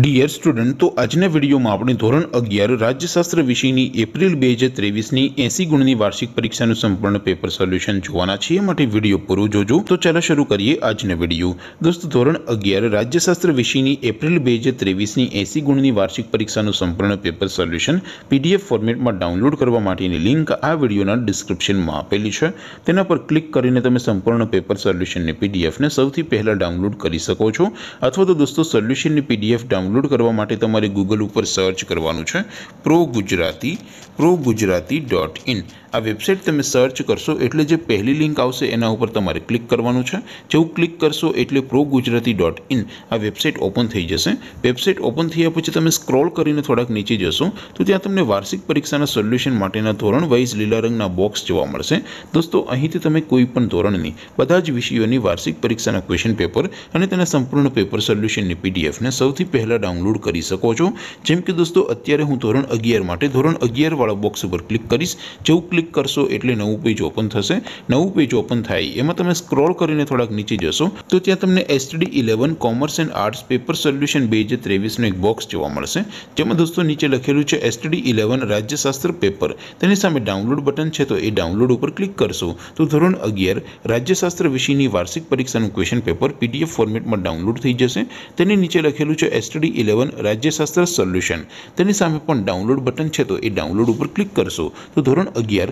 dear student તો આજ ને વિડિયો માં આપણી ધોરણ 11 રાજ્યશાસ્ત્ર વિષય ની એપ્રિલ 2023 ની 80 ગુણ ની વાર્ષિક પરીક્ષા નું સંપૂર્ણ પેપર સોલ્યુશન જોવાના છે માટે વિડિયો પૂરો જોજો તો ચાલો શરૂ કરીએ આજ ને વિડિયો દોસ્તો ધોરણ 11 રાજ્યશાસ્ત્ર વિષય ની એપ્રિલ 2023 ની 80 ગુણ ની વાર્ષિક પરીક્ષા નું સંપૂર્ણ પેપર સોલ્યુશન પીડીએફ ફોર્મેટ માં ડાઉનલોડ કરવા માટે ની લિંક આ વિડિયો ના ડિસ્ક્રિપ્શન માં આપેલી છે તેના પર ક્લિક કરીને તમે સંપૂર્ણ પેપર સોલ્યુશન ને પીડીએફ ને સૌથી પહેલા ડાઉનલોડ કરી શકો છો અથવા તો દોસ્તો સોલ્યુશન ની પીડીએફ ડાઉનલોડ કરવા માટે તમારે ગૂગલ ઉપર સર્ચ કરવાનું છે pro Gujarati pro Gujarati dot in આ વેબસાઈટ તમે સર્ચ કરશો એટલે જે પહેલી લિંક આવશે એના ઉપર તમારે ક્લિક કરવાનું છે જેઉ ક્લિક કરશો એટલે progujarati.in આ વેબસાઈટ ઓપન થઈ જશે વેબસાઈટ ઓપન થઈયા પછી તમે સ્ક્રોલ કરીને થોડક નીચે જશો તો ત્યાં તમને વાર્ષિક પરીક્ષાના સોલ્યુશન માટેનો ધોરણ वाइज લિલા રંગના બોક્સ જોવા મળશે દોસ્તો અહીંથી તમે કોઈ પણ ધોરણની બધા જ વિષયોની વાર્ષિક પરીક્ષાના ક્વેશ્ચન પેપર અને તેના સંપૂર્ણ પેપર સોલ્યુશનની પીડીએફ ને સૌથી પહેલા ડાઉનલોડ કરી શકો છો જેમ કે દોસ્તો અત્યારે હું ધોરણ 11 માટે ધોરણ 11 વાળો બોક્સ ઉપર ક્લિક કરીશ જેઉ કરશું એટલે નવું પેજ ઓપન થશે નવું પેજ ઓપન થાય એમાં તમે સ્ક્રોલ કરીને થોડક નીચે જશો તો ત્યાં તમને STD 11 commerce and arts paper solution બેજ 23 નો એક બોક્સ જોવા મળશે જેમાં દોસ્તો નીચે લખેલું છે STD 11 રાજ્યશાસ્ત્ર પેપર તેની સામે ડાઉનલોડ બટન છે તો એ ડાઉનલોડ ઉપર ક્લિક કરશો તો ધોરણ 11 રાજ્યશાસ્ત્ર વિષયની વાર્ષિક પરીક્ષાનું ક્વેશ્ચન પેપર પીડીએફ ફોર્મેટમાં ડાઉનલોડ થઈ જશે તેની નીચે લખેલું છે STD 11 રાજ્યશાસ્ત્ર સોલ્યુશન તેની સામે પણ ડાઉનલોડ બટન છે તો એ ડાઉનલોડ ઉપર ક્લિક કરશો તો ધોરણ 11